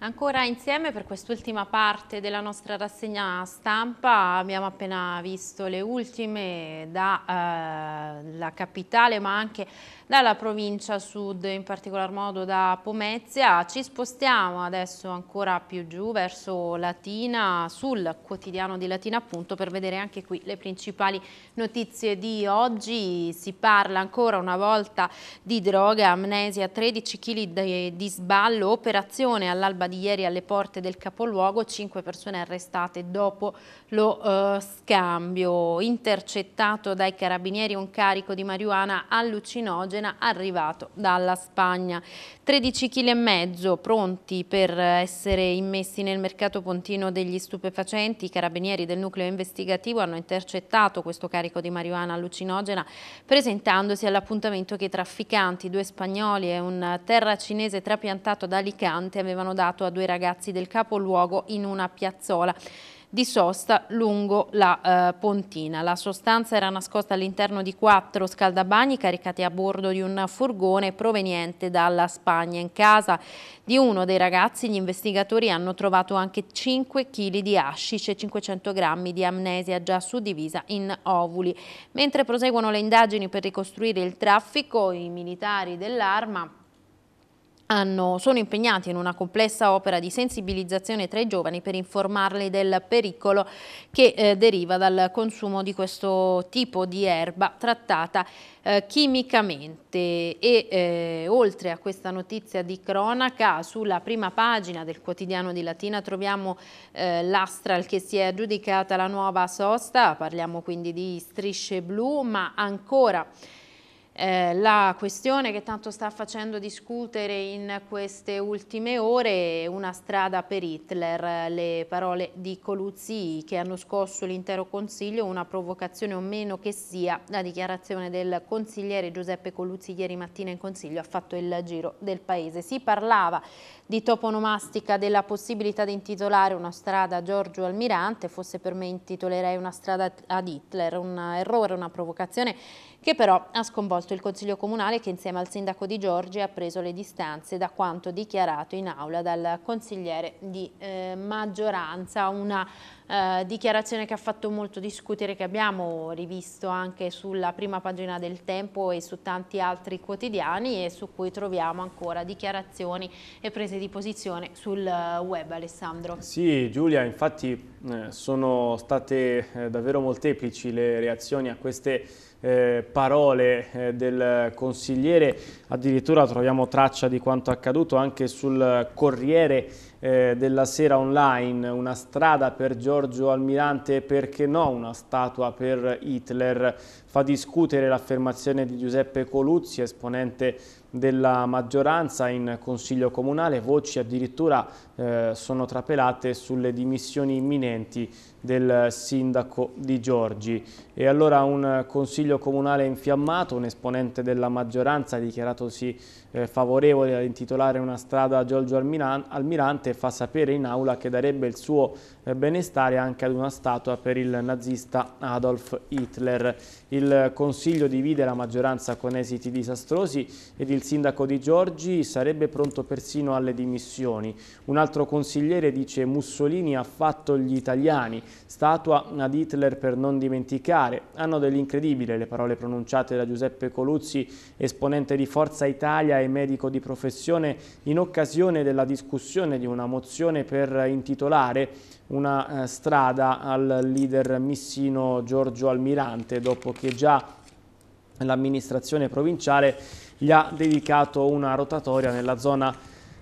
Ancora insieme per quest'ultima parte della nostra rassegna stampa abbiamo appena visto le ultime dalla eh, capitale ma anche dalla provincia sud, in particolar modo da Pomezia. Ci spostiamo adesso ancora più giù verso Latina, sul quotidiano di Latina appunto, per vedere anche qui le principali notizie di oggi. Si parla ancora una volta di droga, amnesia, 13 kg di, sballo, operazione all'alba di ieri alle porte del capoluogo, 5 persone arrestate dopo lo eh, scambio. Intercettato dai carabinieri un carico di marijuana allucinogeno idrogena arrivato dalla Spagna. 13,5 kg pronti per essere immessi nel mercato pontino degli stupefacenti. I carabinieri del nucleo investigativo hanno intercettato questo carico di marijuana allucinogena presentandosi all'appuntamento che i trafficanti, due spagnoli e un terra cinese trapiantato da Alicante avevano dato a due ragazzi del capoluogo in una piazzola di sosta lungo la eh, pontina. La sostanza era nascosta all'interno di quattro scaldabagni caricati a bordo di un furgone proveniente dalla Spagna. In casa di uno dei ragazzi gli investigatori hanno trovato anche 5 kg di hashish e 500 grammi di amnesia già suddivisa in ovuli. Mentre proseguono le indagini per ricostruire il traffico, i militari dell'arma hanno, sono impegnati in una complessa opera di sensibilizzazione tra i giovani per informarli del pericolo che eh, deriva dal consumo di questo tipo di erba trattata eh, chimicamente e eh, oltre a questa notizia di cronaca sulla prima pagina del quotidiano di Latina troviamo eh, l'Astral che si è aggiudicata la nuova sosta, parliamo quindi di strisce blu ma ancora eh, la questione che tanto sta facendo discutere in queste ultime ore è una strada per Hitler, le parole di Coluzzi che hanno scosso l'intero Consiglio, una provocazione o meno che sia, la dichiarazione del consigliere Giuseppe Coluzzi ieri mattina in Consiglio ha fatto il giro del Paese. Si parlava di toponomastica, della possibilità di intitolare una strada a Giorgio Almirante, forse per me intitolerei una strada ad Hitler, un errore, una provocazione che però ha sconvolto il Consiglio Comunale che insieme al Sindaco di Giorgi ha preso le distanze da quanto dichiarato in aula dal consigliere di eh, maggioranza, una eh, dichiarazione che ha fatto molto discutere, che abbiamo rivisto anche sulla prima pagina del Tempo e su tanti altri quotidiani e su cui troviamo ancora dichiarazioni e prese di posizione sul eh, web, Alessandro. Sì, Giulia, infatti eh, sono state davvero molteplici le reazioni a queste eh, parole eh, del consigliere, addirittura troviamo traccia di quanto accaduto anche sul Corriere eh, della sera online, una strada per Giorgio Almirante e perché no una statua per Hitler. Fa discutere l'affermazione di Giuseppe Coluzzi, esponente della maggioranza in Consiglio Comunale, voci addirittura eh, sono trapelate sulle dimissioni imminenti del sindaco di Giorgi. E allora un Consiglio Comunale infiammato, un esponente della maggioranza dichiaratosi eh, favorevole ad intitolare una strada a Giorgio Almirante fa sapere in aula che darebbe il suo eh, benestare anche ad una statua per il nazista Adolf Hitler. Il Consiglio divide la maggioranza con esiti disastrosi ed il sindaco di Giorgi sarebbe pronto persino alle dimissioni. Un altro consigliere dice Mussolini ha fatto gli italiani, statua ad Hitler per non dimenticare. Hanno dell'incredibile le parole pronunciate da Giuseppe Coluzzi, esponente di Forza Italia e medico di professione, in occasione della discussione di una mozione per intitolare una eh, strada al leader missino Giorgio Almirante dopo che già l'amministrazione provinciale gli ha dedicato una rotatoria nella zona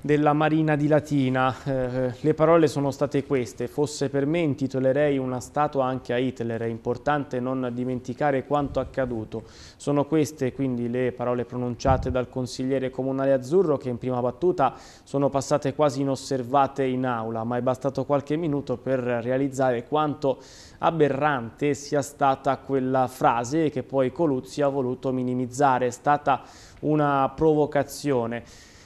della Marina di Latina. Eh, le parole sono state queste, fosse per me intitolerei una statua anche a Hitler, è importante non dimenticare quanto accaduto. Sono queste quindi le parole pronunciate dal consigliere comunale Azzurro che in prima battuta sono passate quasi inosservate in aula, ma è bastato qualche minuto per realizzare quanto aberrante sia stata quella frase che poi Coluzzi ha voluto minimizzare, è stata una provocazione.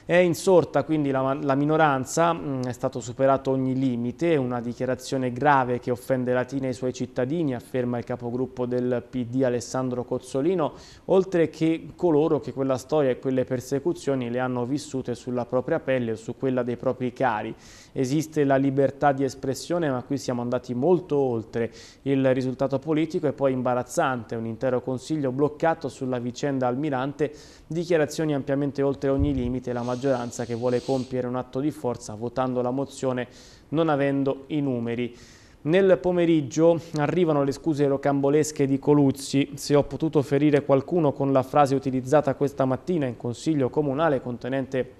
È insorta quindi la, la minoranza, mh, mm, è stato superato ogni limite, una dichiarazione grave che offende Latina e i suoi cittadini, afferma il capogruppo del PD Alessandro Cozzolino, oltre che coloro che quella storia e quelle persecuzioni le hanno vissute sulla propria pelle o su quella dei propri cari esiste la libertà di espressione, ma qui siamo andati molto oltre. Il risultato politico è poi imbarazzante, un intero Consiglio bloccato sulla vicenda Almirante, dichiarazioni ampiamente oltre ogni limite, la maggioranza che vuole compiere un atto di forza votando la mozione non avendo i numeri. Nel pomeriggio arrivano le scuse rocambolesche di Coluzzi. Se ho potuto ferire qualcuno con la frase utilizzata questa mattina in consiglio comunale contenente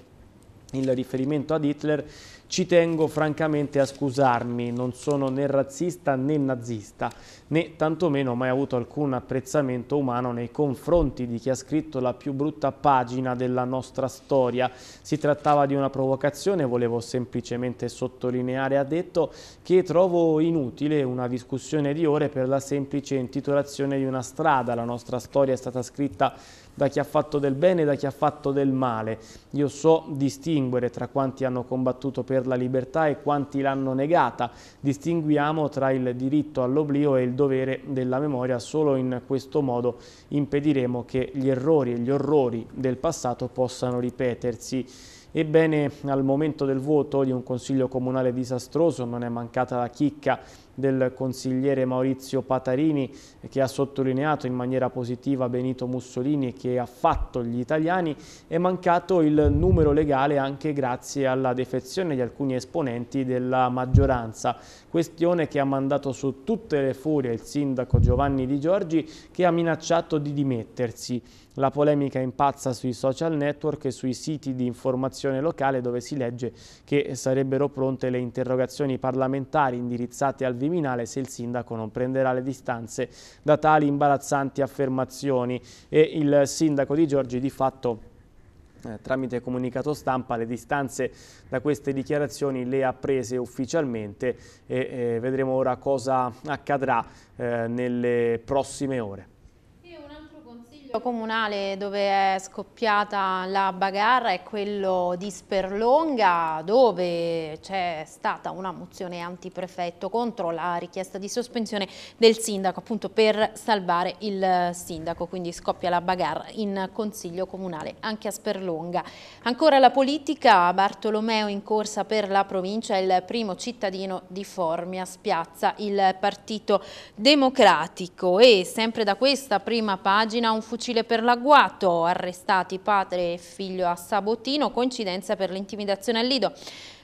il riferimento ad Hitler ci tengo francamente a scusarmi, non sono né razzista né nazista, né tantomeno mai avuto alcun apprezzamento umano nei confronti di chi ha scritto la più brutta pagina della nostra storia. Si trattava di una provocazione, volevo semplicemente sottolineare, ha detto che trovo inutile una discussione di ore per la semplice intitolazione di una strada. La nostra storia è stata scritta da chi ha fatto del bene e da chi ha fatto del male. Io so distinguere tra quanti hanno combattuto per la libertà e quanti l'hanno negata. Distinguiamo tra il diritto all'oblio e il dovere della memoria. Solo in questo modo impediremo che gli errori e gli orrori del passato possano ripetersi. Ebbene, al momento del voto di un consiglio comunale disastroso non è mancata la chicca del consigliere Maurizio Patarini che ha sottolineato in maniera positiva Benito Mussolini che ha fatto gli italiani, è mancato il numero legale anche grazie alla defezione di alcuni esponenti della maggioranza, questione che ha mandato su tutte le furie il sindaco Giovanni Di Giorgi che ha minacciato di dimettersi. La polemica impazza sui social network e sui siti di informazione locale dove si legge che sarebbero pronte le interrogazioni parlamentari indirizzate al Viminale criminale se il sindaco non prenderà le distanze da tali imbarazzanti affermazioni e il sindaco di Giorgi di fatto eh, tramite comunicato stampa le distanze da queste dichiarazioni le ha prese ufficialmente e eh, vedremo ora cosa accadrà eh, nelle prossime ore. Consiglio comunale dove è scoppiata la bagarra è quello di Sperlonga dove c'è stata una mozione antiprefetto contro la richiesta di sospensione del sindaco appunto per salvare il sindaco quindi scoppia la bagarra in Consiglio comunale anche a Sperlonga. Ancora la politica Bartolomeo in corsa per la provincia il primo cittadino di Formia spiazza il Partito Democratico e sempre da questa prima pagina un futuro fucile per l'agguato, arrestati padre e figlio a Sabotino, coincidenza per l'intimidazione al Lido.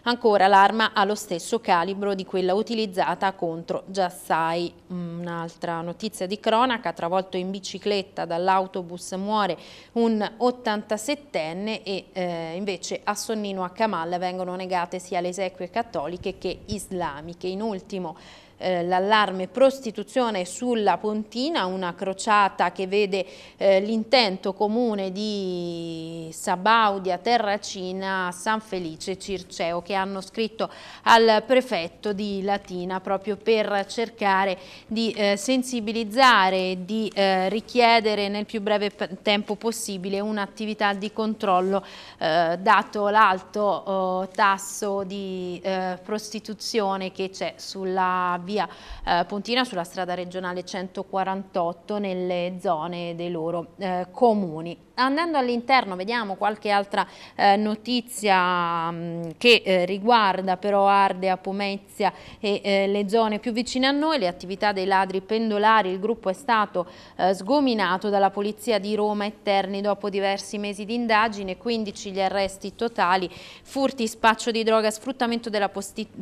Ancora l'arma ha lo stesso calibro di quella utilizzata contro Giassai. Un'altra notizia di cronaca, travolto in bicicletta dall'autobus muore un 87enne e eh, invece a Sonnino a Kamal vengono negate sia le esequie cattoliche che islamiche. In ultimo eh, l'allarme prostituzione sulla Pontina, una crociata che vede eh, l'intento comune di Sabaudia, Terracina, San Felice e Circeo che hanno scritto al prefetto di Latina proprio per cercare di eh, sensibilizzare, di eh, richiedere nel più breve tempo possibile un'attività di controllo eh, dato l'alto oh, tasso di prostituzione che c'è sulla via eh, Pontina sulla strada regionale 148 nelle zone dei loro eh, comuni. Andando all'interno vediamo qualche altra eh, notizia mh, mm, che eh, riguarda però Ardea, Pomezia e eh, le zone più vicine a noi, le attività dei ladri pendolari, il gruppo è stato eh, sgominato dalla Polizia di Roma e Terni dopo diversi mesi di indagine, 15 gli arresti totali, furti, spaccio di droga, sfruttamento della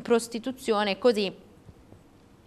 prostituzione, così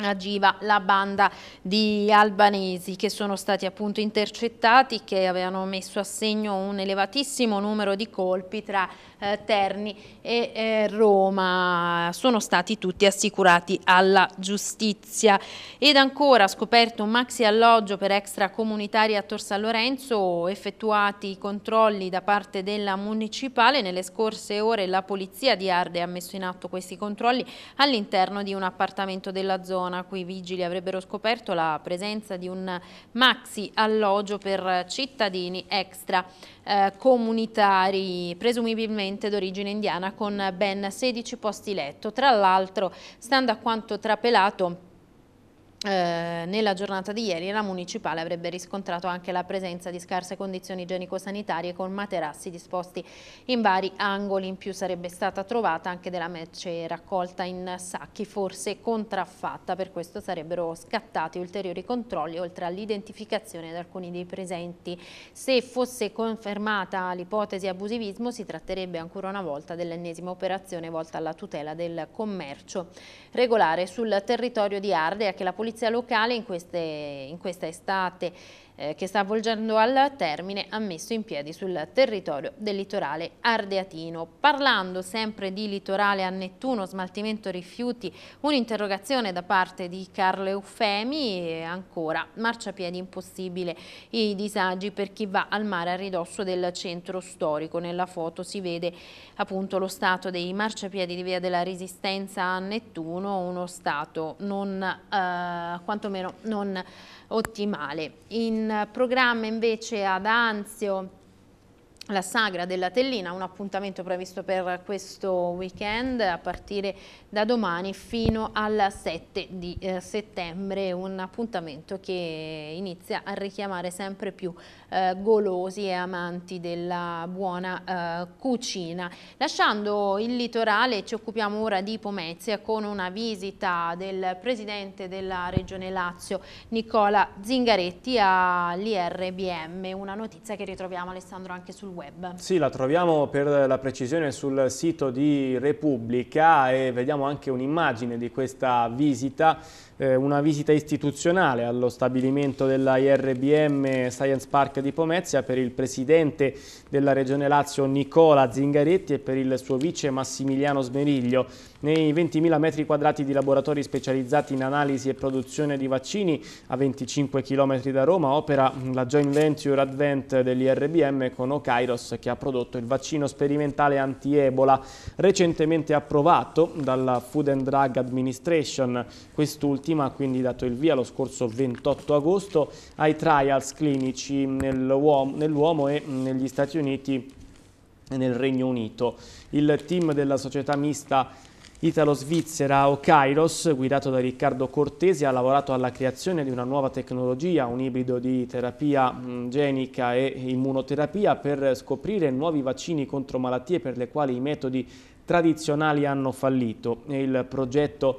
agiva la banda di albanesi che sono stati appunto intercettati che avevano messo a segno un elevatissimo numero di colpi tra eh, Terni e eh, Roma sono stati tutti assicurati alla giustizia ed ancora scoperto un maxi alloggio per extracomunitari a Tor San Lorenzo effettuati i controlli da parte della municipale nelle scorse ore la polizia di Arde ha messo in atto questi controlli all'interno di un appartamento della zona Monaco i vigili avrebbero scoperto la presenza di un maxi alloggio per cittadini extra eh, comunitari, presumibilmente d'origine indiana, con ben 16 posti letto. Tra l'altro, stando a quanto trapelato, eh, nella giornata di ieri la municipale avrebbe riscontrato anche la presenza di scarse condizioni igienico-sanitarie con materassi disposti in vari angoli. In più sarebbe stata trovata anche della merce raccolta in sacchi, forse contraffatta. Per questo sarebbero scattati ulteriori controlli oltre all'identificazione di alcuni dei presenti. Se fosse confermata l'ipotesi abusivismo si tratterebbe ancora una volta dell'ennesima operazione volta alla tutela del commercio regolare sul territorio di Ardea che la polizia polizia locale in, queste, in questa estate. Eh, che sta avvolgendo al termine ha messo in piedi sul territorio del litorale ardeatino. Parlando sempre di litorale a Nettuno, smaltimento rifiuti, un'interrogazione da parte di Carlo Eufemi e ancora marciapiedi impossibile, i disagi per chi va al mare a ridosso del centro storico. Nella foto si vede appunto lo stato dei marciapiedi di Via della Resistenza a Nettuno, uno stato non, eh, quantomeno non ottimale. In programma invece ad Anzio la sagra della Tellina, un appuntamento previsto per questo weekend a partire da domani fino al 7 di eh, settembre, un appuntamento che inizia a richiamare sempre più eh, golosi e amanti della buona eh, cucina. Lasciando il litorale ci occupiamo ora di Pomezia con una visita del presidente della regione Lazio Nicola Zingaretti all'IRBM, una notizia che ritroviamo Alessandro anche sul web. Sì, la troviamo per la precisione sul sito di Repubblica e vediamo anche un'immagine di questa visita eh, una visita istituzionale allo stabilimento della IRBM Science Park di Pomezia per il presidente della Regione Lazio Nicola Zingaretti e per il suo vice Massimiliano Smeriglio. Nei 20.000 metri quadrati di laboratori specializzati in analisi e produzione di vaccini a 25 km da Roma opera la joint venture Advent dell'IRBM con Okairos che ha prodotto il vaccino sperimentale anti-ebola recentemente approvato dalla Food and Drug Administration. Quest'ultimo Ultima ha quindi dato il via lo scorso 28 agosto ai trials clinici nell'uomo e negli Stati Uniti e nel Regno Unito. Il team della società mista Italo-Svizzera o Kairos, guidato da Riccardo Cortesi, ha lavorato alla creazione di una nuova tecnologia, un ibrido di terapia mm, genica e immunoterapia per scoprire nuovi vaccini contro malattie per le quali i metodi tradizionali hanno fallito. Il progetto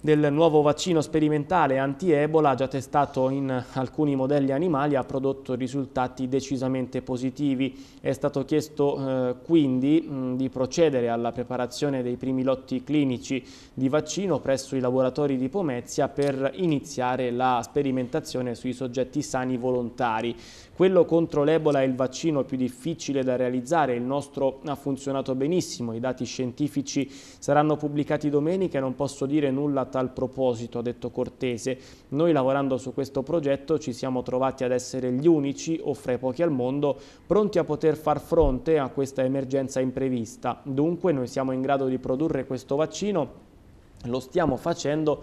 del nuovo vaccino sperimentale anti-ebola già testato in alcuni modelli animali ha prodotto risultati decisamente positivi. È stato chiesto eh, quindi mh, di procedere alla preparazione dei primi lotti clinici di vaccino presso i laboratori di Pomezia per iniziare la sperimentazione sui soggetti sani volontari. Quello contro l'Ebola è il vaccino più difficile da realizzare, il nostro ha funzionato benissimo, i dati scientifici saranno pubblicati domenica e non posso dire nulla tal proposito, ha detto Cortese. Noi lavorando su questo progetto ci siamo trovati ad essere gli unici o fra i pochi al mondo pronti a poter far fronte a questa emergenza imprevista. Dunque noi siamo in grado di produrre questo vaccino, lo stiamo facendo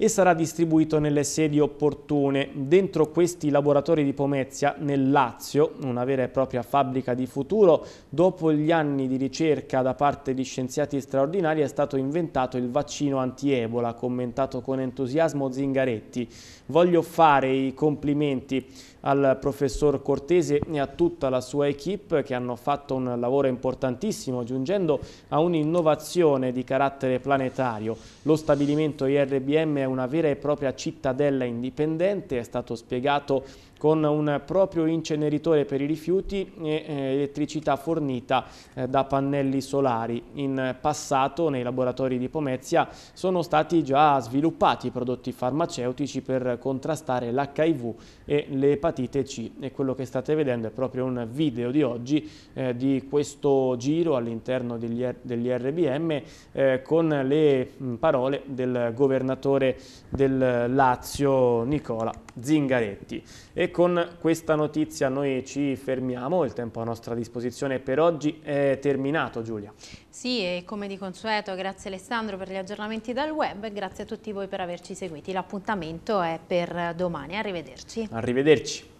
e sarà distribuito nelle sedi opportune. Dentro questi laboratori di Pomezia, nel Lazio, una vera e propria fabbrica di futuro, dopo gli anni di ricerca da parte di scienziati straordinari è stato inventato il vaccino anti-ebola, commentato con entusiasmo Zingaretti. Voglio fare i complimenti al professor Cortese e a tutta la sua equip che hanno fatto un lavoro importantissimo giungendo a un'innovazione di carattere planetario. Lo stabilimento IRBM è una vera e propria cittadella indipendente, è stato spiegato con un proprio inceneritore per i rifiuti e eh, elettricità fornita eh, da pannelli solari. In passato nei laboratori di Pomezia sono stati già sviluppati prodotti farmaceutici per contrastare l'HIV e l'epatite C e quello che state vedendo è proprio un video di oggi eh, di questo giro all'interno degli, degli, RBM eh, con le mm, parole del governatore del Lazio Nicola Zingaretti. E e con questa notizia noi ci fermiamo, il tempo a nostra disposizione per oggi è terminato Giulia. Sì e come di consueto grazie Alessandro per gli aggiornamenti dal web e grazie a tutti voi per averci seguiti. L'appuntamento è per domani, arrivederci. Arrivederci.